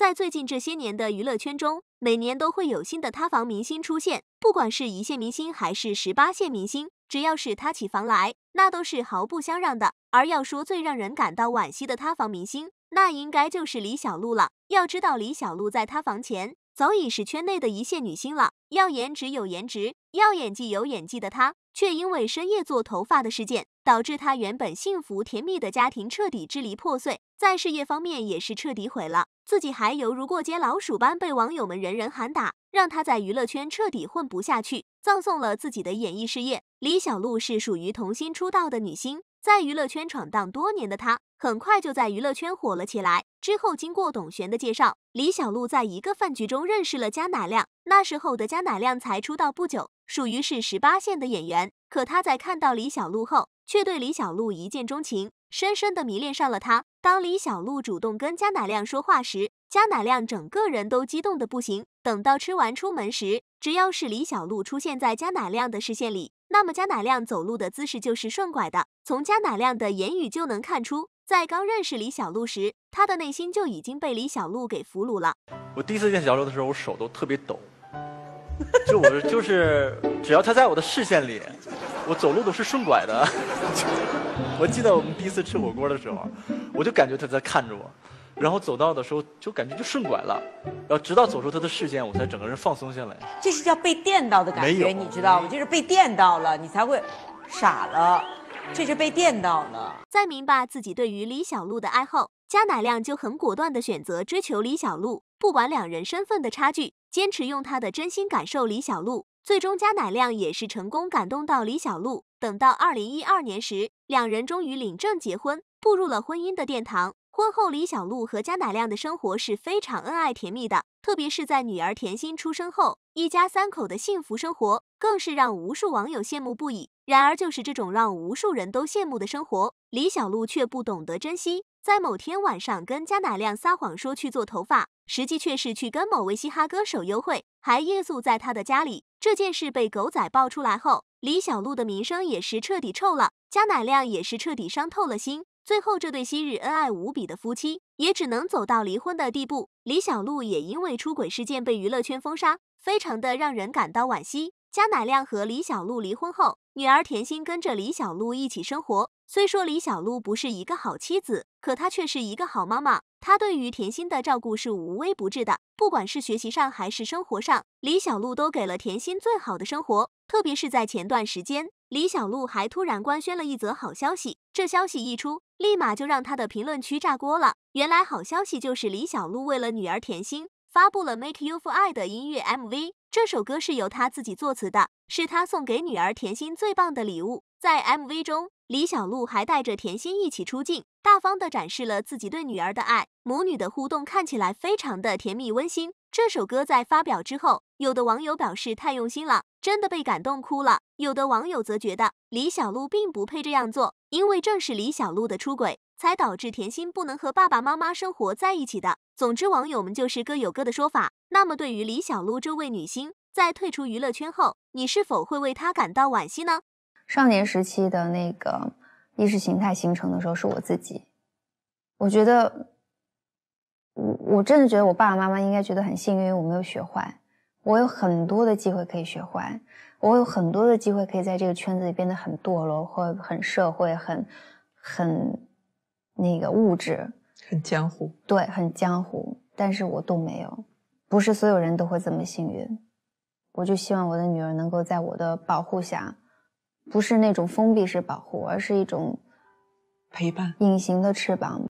在最近这些年的娱乐圈中，每年都会有新的塌房明星出现，不管是一线明星还是十八线明星，只要是塌起房来，那都是毫不相让的。而要说最让人感到惋惜的塌房明星，那应该就是李小璐了。要知道，李小璐在塌房前。早已是圈内的一线女星了，要颜值有颜值，要演技有演技的她，却因为深夜做头发的事件，导致她原本幸福甜蜜的家庭彻底支离破碎，在事业方面也是彻底毁了，自己还犹如过街老鼠般被网友们人人喊打。让他在娱乐圈彻底混不下去，葬送了自己的演艺事业。李小璐是属于童星出道的女星，在娱乐圈闯荡多年的她，很快就在娱乐圈火了起来。之后，经过董璇的介绍，李小璐在一个饭局中认识了贾乃亮。那时候的贾乃亮才出道不久，属于是十八线的演员。可他在看到李小璐后，却对李小璐一见钟情，深深的迷恋上了她。当李小璐主动跟贾乃亮说话时，贾乃亮整个人都激动的不行。等到吃完出门时，只要是李小璐出现在贾乃亮的视线里，那么贾乃亮走路的姿势就是顺拐的。从贾乃亮的言语就能看出，在刚认识李小璐时，他的内心就已经被李小璐给俘虏了。我第一次见小璐的时候，我手都特别抖，就我就是，只要她在我的视线里，我走路都是顺拐的。我记得我们第一次吃火锅的时候，我就感觉他在看着我，然后走到的时候就感觉就顺拐了，然后直到走出他的视线，我才整个人放松下来。这是叫被电到的感觉，你知道吗？就是被电到了，你才会傻了。这是被电到了。在明白自己对于李小璐的爱后，贾乃亮就很果断地选择追求李小璐，不管两人身份的差距，坚持用他的真心感受李小璐。最终，贾乃亮也是成功感动到李小璐。等到二零一二年时，两人终于领证结婚，步入了婚姻的殿堂。婚后，李小璐和贾乃亮的生活是非常恩爱甜蜜的，特别是在女儿甜心出生后，一家三口的幸福生活更是让无数网友羡慕不已。然而，就是这种让无数人都羡慕的生活，李小璐却不懂得珍惜。在某天晚上，跟贾乃亮撒谎说去做头发，实际却是去跟某位嘻哈歌手幽会，还夜宿在他的家里。这件事被狗仔爆出来后，李小璐的名声也是彻底臭了，贾乃亮也是彻底伤透了心。最后，这对昔日恩爱无比的夫妻也只能走到离婚的地步。李小璐也因为出轨事件被娱乐圈封杀，非常的让人感到惋惜。贾乃亮和李小璐离婚后，女儿甜心跟着李小璐一起生活。虽说李小璐不是一个好妻子，可她却是一个好妈妈。她对于甜心的照顾是无微不至的，不管是学习上还是生活上，李小璐都给了甜心最好的生活。特别是在前段时间，李小璐还突然官宣了一则好消息。这消息一出，立马就让她的评论区炸锅了。原来好消息就是李小璐为了女儿甜心发布了《Make You For I》的音乐 MV。这首歌是由他自己作词的，是他送给女儿甜心最棒的礼物。在 MV 中，李小璐还带着甜心一起出镜，大方的展示了自己对女儿的爱，母女的互动看起来非常的甜蜜温馨。这首歌在发表之后，有的网友表示太用心了，真的被感动哭了；有的网友则觉得李小璐并不配这样做，因为正是李小璐的出轨。才导致甜心不能和爸爸妈妈生活在一起的。总之，网友们就是各有各的说法。那么，对于李小璐这位女星在退出娱乐圈后，你是否会为她感到惋惜呢？少年时期的那个意识形态形成的时候是我自己，我觉得，我我真的觉得我爸爸妈妈应该觉得很幸运，我没有学坏。我有很多的机会可以学坏，我有很多的机会可以在这个圈子里变得很堕落或很社会、很很。那个物质很江湖，对，很江湖，但是我都没有，不是所有人都会这么幸运。我就希望我的女儿能够在我的保护下，不是那种封闭式保护，而是一种陪伴，隐形的翅膀。